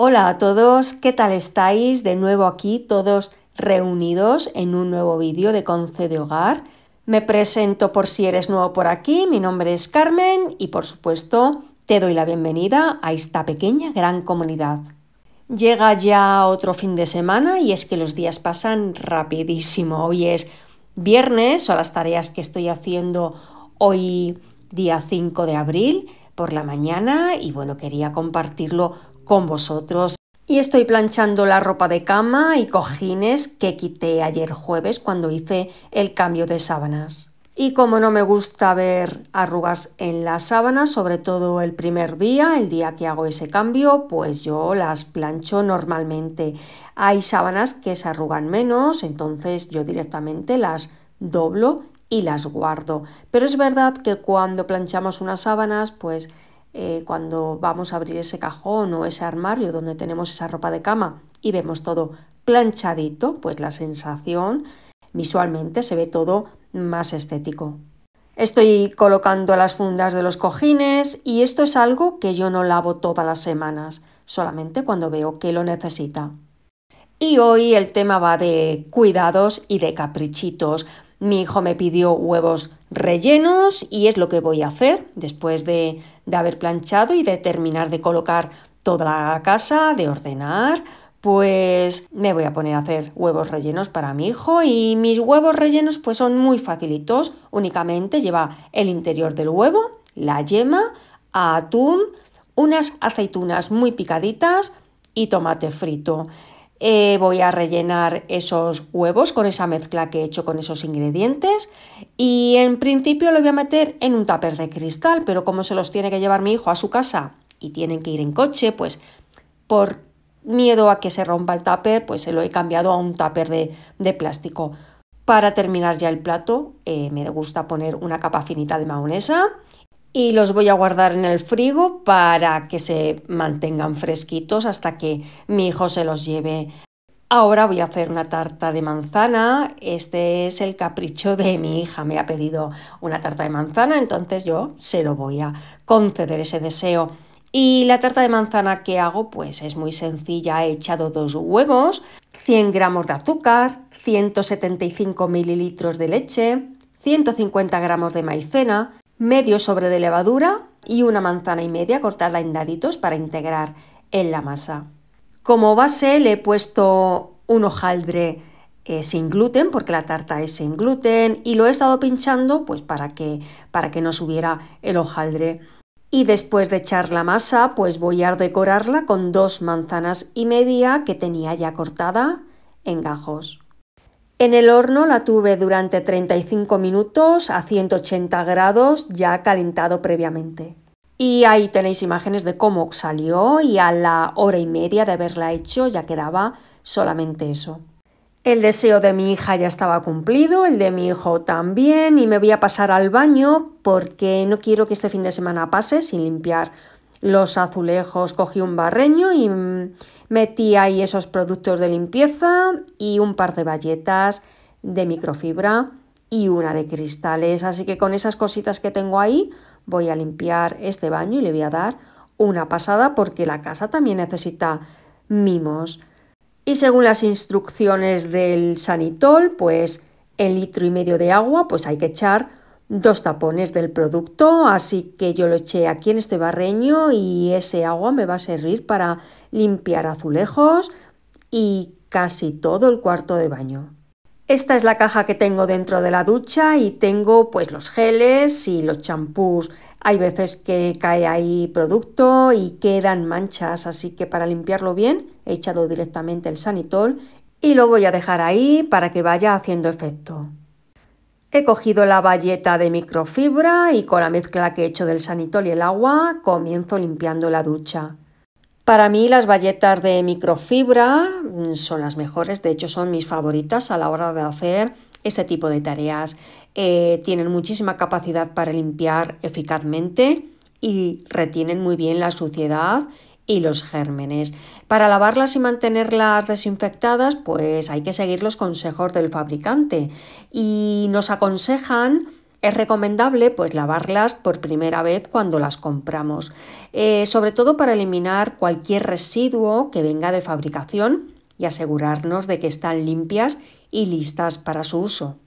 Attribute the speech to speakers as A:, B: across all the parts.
A: Hola a todos, ¿qué tal estáis? De nuevo aquí todos reunidos en un nuevo vídeo de Conce de Hogar. Me presento por si eres nuevo por aquí, mi nombre es Carmen y por supuesto te doy la bienvenida a esta pequeña gran comunidad. Llega ya otro fin de semana y es que los días pasan rapidísimo. Hoy es viernes, o las tareas que estoy haciendo hoy día 5 de abril por la mañana y bueno, quería compartirlo con vosotros. Y estoy planchando la ropa de cama y cojines que quité ayer jueves cuando hice el cambio de sábanas. Y como no me gusta ver arrugas en las sábanas, sobre todo el primer día, el día que hago ese cambio, pues yo las plancho normalmente. Hay sábanas que se arrugan menos, entonces yo directamente las doblo y las guardo. Pero es verdad que cuando planchamos unas sábanas, pues eh, cuando vamos a abrir ese cajón o ese armario donde tenemos esa ropa de cama y vemos todo planchadito, pues la sensación visualmente se ve todo más estético. Estoy colocando las fundas de los cojines y esto es algo que yo no lavo todas las semanas, solamente cuando veo que lo necesita. Y hoy el tema va de cuidados y de caprichitos, mi hijo me pidió huevos rellenos y es lo que voy a hacer después de, haber planchado y de terminar de colocar toda la casa, de ordenar, pues me voy a poner a hacer huevos rellenos para mi hijo y mis huevos rellenos pues son muy facilitos, únicamente lleva el interior del huevo, la yema, atún, unas aceitunas muy picaditas y tomate frito. Eh, voy a rellenar esos huevos con esa mezcla que he hecho con esos ingredientes y en principio lo voy a meter en un tupper de cristal, pero como se los tiene que llevar mi hijo a su casa y tienen que ir en coche, pues por miedo a que se rompa el tupper, pues se lo he cambiado a un tupper de, plástico. Para terminar ya el plato, eh, me gusta poner una capa finita de mayonesa y los voy a guardar en el frigo para que se mantengan fresquitos hasta que mi hijo se los lleve. Ahora voy a hacer una tarta de manzana. Este es el capricho de mi hija. Me ha pedido una tarta de manzana, entonces yo se lo voy a conceder ese deseo. Y la tarta de manzana que hago pues es muy sencilla, he echado dos huevos, 100 gramos de azúcar, 175 mililitros de leche, 150 gramos de maicena, medio sobre de levadura y una manzana y media cortada en daditos para integrar en la masa. Como base le he puesto un hojaldre eh, sin gluten, porque la tarta es sin gluten, y lo he estado pinchando pues para que, para que no subiera el hojaldre. Y después de echar la masa, pues voy a decorarla con dos manzanas y media que tenía ya cortada en gajos. En el horno la tuve durante 35 minutos a 180 grados ya calentado previamente. Y ahí tenéis imágenes de cómo salió y a la hora y media de haberla hecho ya quedaba solamente eso. El deseo de mi hija ya estaba cumplido, el de mi hijo también y me voy a pasar al baño porque no quiero que este fin de semana pase sin limpiar los azulejos, cogí un barreño y mm, metí ahí esos productos de limpieza y un par de bayetas de microfibra y una de cristales. Así que con esas cositas que tengo ahí voy a limpiar este baño y le voy a dar una pasada porque la casa también necesita mimos. Y según las instrucciones del sanitol, pues el litro y medio de agua, pues hay que echar dos tapones del producto, así que yo lo eché aquí en este barreño y ese agua me va a servir para limpiar azulejos y casi todo el cuarto de baño. Esta es la caja que tengo dentro de la ducha y tengo pues los geles y los champús. Hay veces que cae ahí producto y quedan manchas, así que para limpiarlo bien he echado directamente el sanitol y lo voy a dejar ahí para que vaya haciendo efecto. He cogido la bayeta de microfibra y con la mezcla que he hecho del sanitol y el agua comienzo limpiando la ducha. Para mí las bayetas de microfibra son las mejores, de hecho son mis favoritas a la hora de hacer ese tipo de tareas. Eh, tienen muchísima capacidad para limpiar eficazmente y retienen muy bien la suciedad y los gérmenes. Para lavarlas y mantenerlas desinfectadas, pues hay que seguir los consejos del fabricante y nos aconsejan es recomendable pues lavarlas por primera vez cuando las compramos, eh, sobre todo para eliminar cualquier residuo que venga de fabricación y asegurarnos de que están limpias y listas para su uso.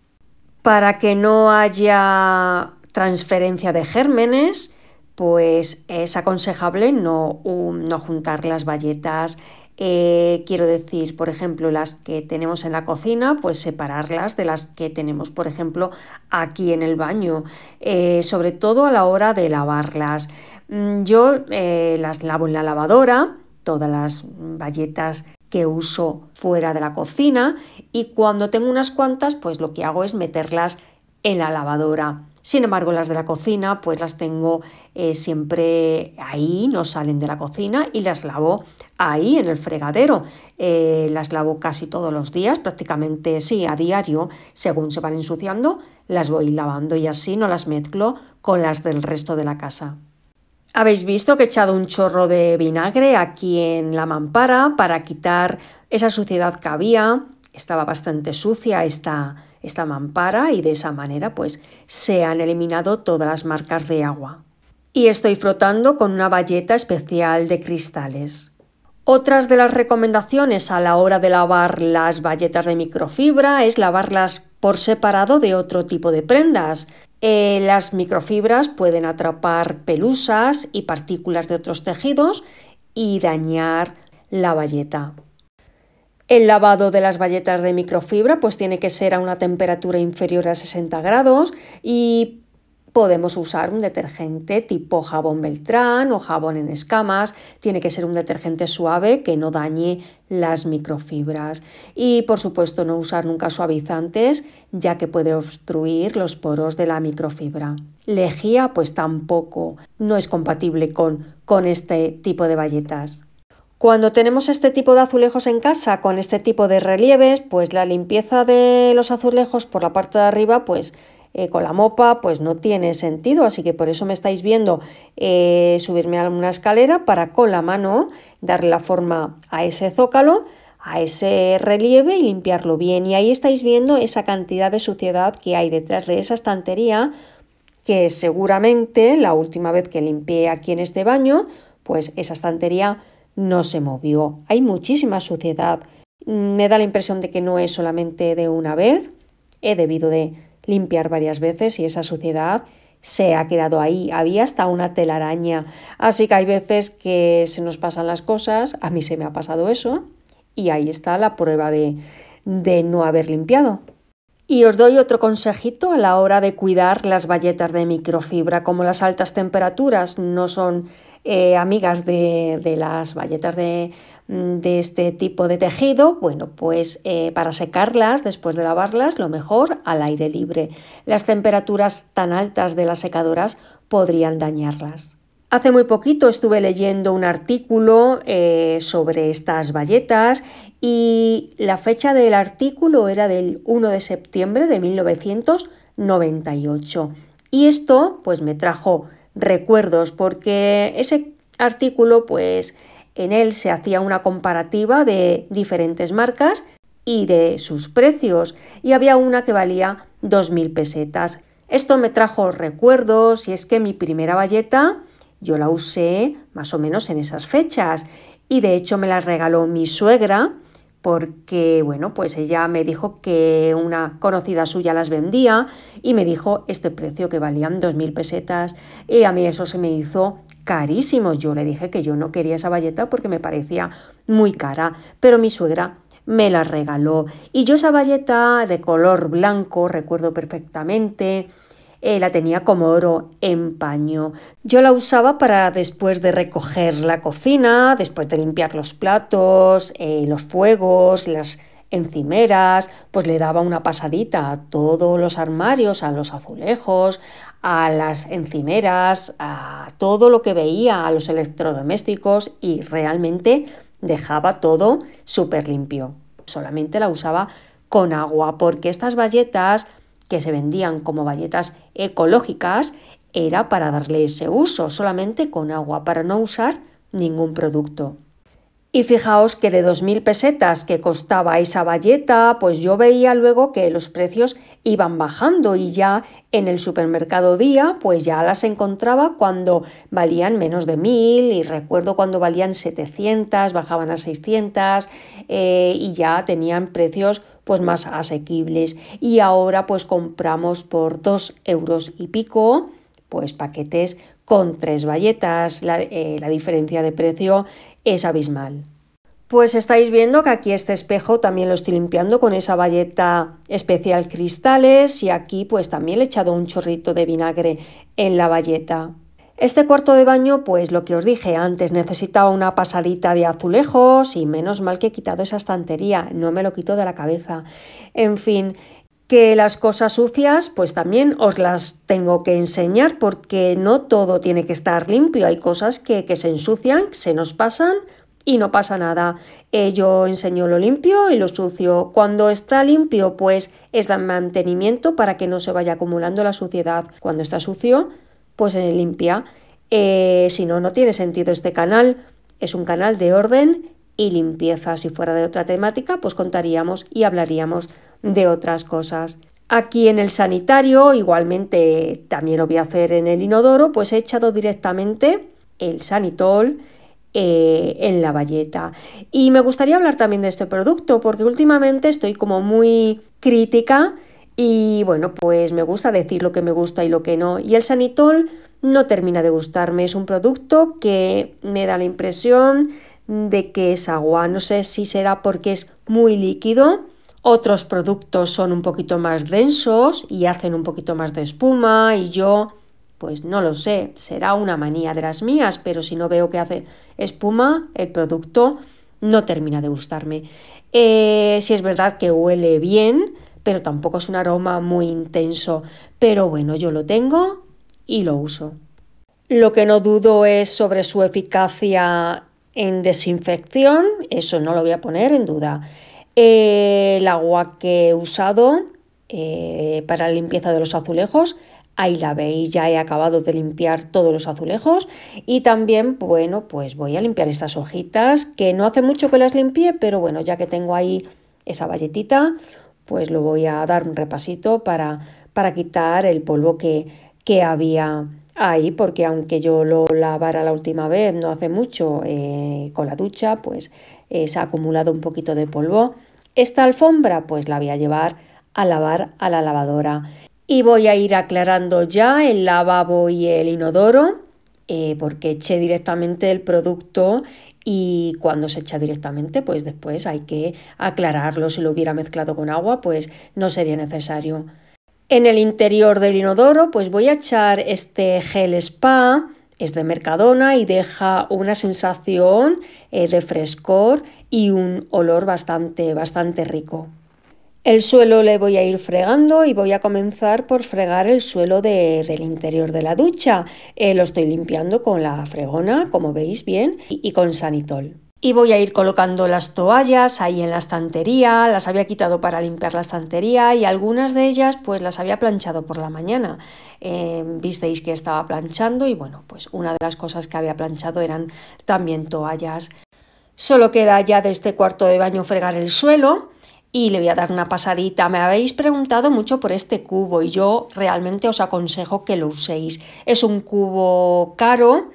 A: Para que no haya transferencia de gérmenes, pues es aconsejable no, um, juntar las bayetas. Eh, quiero decir, por ejemplo, las que tenemos en la cocina, pues separarlas de las que tenemos, por ejemplo, aquí en el baño, eh, sobre todo a la hora de lavarlas. Mm, yo eh, las lavo en la lavadora, todas las bayetas que uso fuera de la cocina y cuando tengo unas cuantas, pues lo que hago es meterlas en la lavadora. Sin embargo, las de la cocina, pues las tengo eh, siempre ahí, no salen de la cocina y las lavo ahí en el fregadero. Eh, las lavo casi todos los días, prácticamente sí, a diario, según se van ensuciando, las voy lavando y así no las mezclo con las del resto de la casa. Habéis visto que he echado un chorro de vinagre aquí en la mampara para quitar esa suciedad que había. Estaba bastante sucia esta esta mampara y de esa manera pues se han eliminado todas las marcas de agua. Y estoy frotando con una bayeta especial de cristales. Otras de las recomendaciones a la hora de lavar las bayetas de microfibra es lavarlas por separado de otro tipo de prendas. Eh, las microfibras pueden atrapar pelusas y partículas de otros tejidos y dañar la bayeta. El lavado de las bayetas de microfibra pues tiene que ser a una temperatura inferior a 60 grados y podemos usar un detergente tipo jabón Beltrán o jabón en escamas. Tiene que ser un detergente suave que no dañe las microfibras. Y por supuesto no usar nunca suavizantes ya que puede obstruir los poros de la microfibra. Lejía pues tampoco, no es compatible con, con este tipo de bayetas. Cuando tenemos este tipo de azulejos en casa con este tipo de relieves, pues la limpieza de los azulejos por la parte de arriba, pues eh, con la mopa, pues no tiene sentido. Así que por eso me estáis viendo eh, subirme a una escalera para con la mano darle la forma a ese zócalo, a ese relieve y limpiarlo bien. Y ahí estáis viendo esa cantidad de suciedad que hay detrás de esa estantería, que seguramente la última vez que limpié aquí en este baño, pues esa estantería no se movió. Hay muchísima suciedad. Me da la impresión de que no es solamente de una vez. He debido de limpiar varias veces y esa suciedad se ha quedado ahí. Había hasta una telaraña. Así que hay veces que se nos pasan las cosas. A mí se me ha pasado eso. Y ahí está la prueba de, de no haber limpiado. Y os doy otro consejito a la hora de cuidar las valletas de microfibra, como las altas temperaturas no son eh, amigas de, las bayetas mm, de, este tipo de tejido, bueno, pues eh, para secarlas después de lavarlas, lo mejor al aire libre. Las temperaturas tan altas de las secadoras podrían dañarlas. Hace muy poquito estuve leyendo un artículo eh, sobre estas bayetas y la fecha del artículo era del 1 de septiembre de 1998. Y esto pues me trajo recuerdos, porque ese artículo, pues en él se hacía una comparativa de diferentes marcas y de sus precios, y había una que valía 2.000 pesetas. Esto me trajo recuerdos y es que mi primera valleta yo la usé más o menos en esas fechas y de hecho me la regaló mi suegra porque, bueno, pues ella me dijo que una conocida suya las vendía y me dijo este precio que valían 2.000 pesetas y a mí eso se me hizo carísimo. Yo le dije que yo no quería esa valleta porque me parecía muy cara, pero mi suegra me la regaló y yo esa valleta de color blanco recuerdo perfectamente eh, la tenía como oro en paño. Yo la usaba para después de recoger la cocina, después de limpiar los platos, eh, los fuegos, las encimeras, pues le daba una pasadita a todos los armarios, a los azulejos, a las encimeras, a todo lo que veía, a los electrodomésticos y realmente dejaba todo súper limpio. Solamente la usaba con agua porque estas bayetas que se vendían como galletas ecológicas era para darle ese uso solamente con agua, para no usar ningún producto. Y fijaos que de 2.000 pesetas que costaba esa valleta, pues yo veía luego que los precios iban bajando y ya en el supermercado día, pues ya las encontraba cuando valían menos de 1.000 y recuerdo cuando valían 700, bajaban a 600 eh, y ya tenían precios pues más asequibles. Y ahora pues compramos por 2 euros y pico pues paquetes con tres valletas. La, eh, la diferencia de precio es abismal. Pues estáis viendo que aquí este espejo también lo estoy limpiando con esa bayeta especial cristales y aquí pues también le he echado un chorrito de vinagre en la bayeta. Este cuarto de baño, pues lo que os dije antes, necesitaba una pasadita de azulejos y menos mal que he quitado esa estantería, no me lo quito de la cabeza. En fin, que las cosas sucias pues también os las tengo que enseñar porque no todo tiene que estar limpio, hay cosas que, se ensucian, se nos pasan y no pasa nada. Eh, yo enseño lo limpio y lo sucio. Cuando está limpio pues es de mantenimiento para que no se vaya acumulando la suciedad. Cuando está sucio pues se limpia. Eh, si no, no tiene sentido este canal. Es un canal de orden y limpieza. Si fuera de otra temática, pues contaríamos y hablaríamos de otras cosas. Aquí en el sanitario, igualmente también lo voy a hacer en el inodoro, pues he echado directamente el sanitol eh, en la valleta. Y me gustaría hablar también de este producto porque últimamente estoy como muy crítica y bueno, pues me gusta decir lo que me gusta y lo que no. Y el sanitol no termina de gustarme, es un producto que me da la impresión de que es agua. No sé si será porque es muy líquido otros productos son un poquito más densos y hacen un poquito más de espuma y yo, pues no lo sé, será una manía de las mías, pero si no veo que hace espuma, el producto no termina de gustarme. Eh, si es verdad que huele bien, pero tampoco es un aroma muy intenso, pero bueno, yo lo tengo y lo uso. Lo que no dudo es sobre su eficacia en desinfección, eso no lo voy a poner en duda el agua que he usado eh, para la limpieza de los azulejos. Ahí la veis, ya he acabado de limpiar todos los azulejos y también, bueno, pues voy a limpiar estas hojitas que no hace mucho que las limpie, pero bueno, ya que tengo ahí esa valletita, pues lo voy a dar un repasito para, para quitar el polvo que, que había ahí porque aunque yo lo lavara la última vez, no hace mucho, eh, con la ducha, pues eh, se ha acumulado un poquito de polvo. Esta alfombra pues la voy a llevar a lavar a la lavadora. Y voy a ir aclarando ya el lavabo y el inodoro eh, porque eché directamente el producto y cuando se echa directamente, pues después hay que aclararlo. Si lo hubiera mezclado con agua, pues no sería necesario. En el interior del inodoro pues voy a echar este gel spa, es de Mercadona y deja una sensación eh, de frescor y un olor bastante, bastante rico. El suelo le voy a ir fregando y voy a comenzar por fregar el suelo del interior de la ducha. Eh, lo estoy limpiando con la fregona, como veis bien, y con sanitol. Y voy a ir colocando las toallas ahí en la estantería, las había quitado para limpiar la estantería y algunas de ellas pues las había planchado por la mañana. Em, visteis que estaba planchando y bueno, pues una de las cosas que había planchado eran también toallas. Solo queda ya de este cuarto de baño fregar el suelo y le voy a dar una pasadita. Me habéis preguntado mucho por este cubo y yo realmente os aconsejo que lo uséis. Es un cubo caro,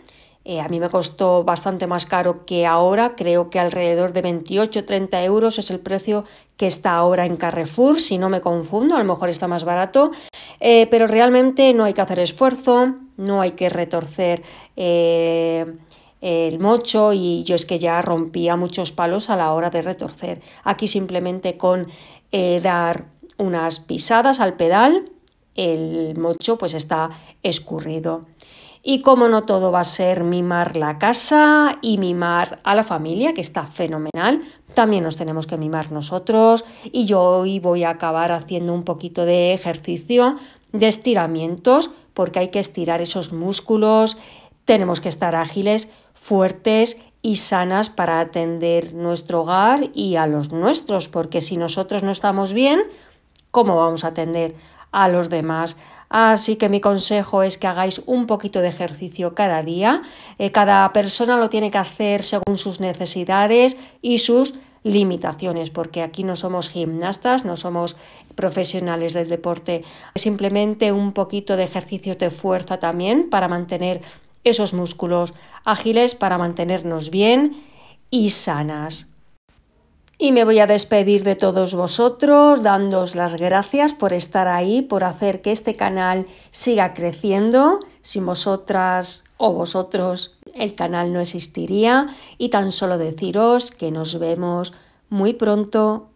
A: eh, a mí me costó bastante más caro que ahora, creo que alrededor de 28-30 euros es el precio que está ahora en Carrefour, si no me confundo, a lo mejor está más barato, eh, pero realmente no hay que hacer esfuerzo, no hay que retorcer. Eh, el mocho y yo es que ya rompía muchos palos a la hora de retorcer. Aquí simplemente con dar unas pisadas al pedal, el mocho pues está escurrido. Y como no todo va a ser mimar la casa y mimar a la familia, que está fenomenal, también nos tenemos que mimar nosotros. Y yo hoy voy a acabar haciendo un poquito de ejercicio de estiramientos, porque hay que estirar esos músculos, tenemos que estar ágiles, fuertes y sanas para atender nuestro hogar y a los nuestros, porque si nosotros no estamos bien, ¿cómo vamos a atender a los demás? Así que mi consejo es que hagáis un poquito de ejercicio cada día. Eh, cada persona lo tiene que hacer según sus necesidades y sus limitaciones, porque aquí no somos gimnastas, no somos profesionales del deporte. Simplemente un poquito de ejercicios de fuerza también para mantener esos músculos ágiles, para mantenernos bien y sanas. Y me voy a despedir de todos vosotros, dándoos las gracias por estar ahí, por hacer que este canal siga creciendo. Sin vosotras o vosotros el canal no existiría. Y tan solo deciros que nos vemos muy pronto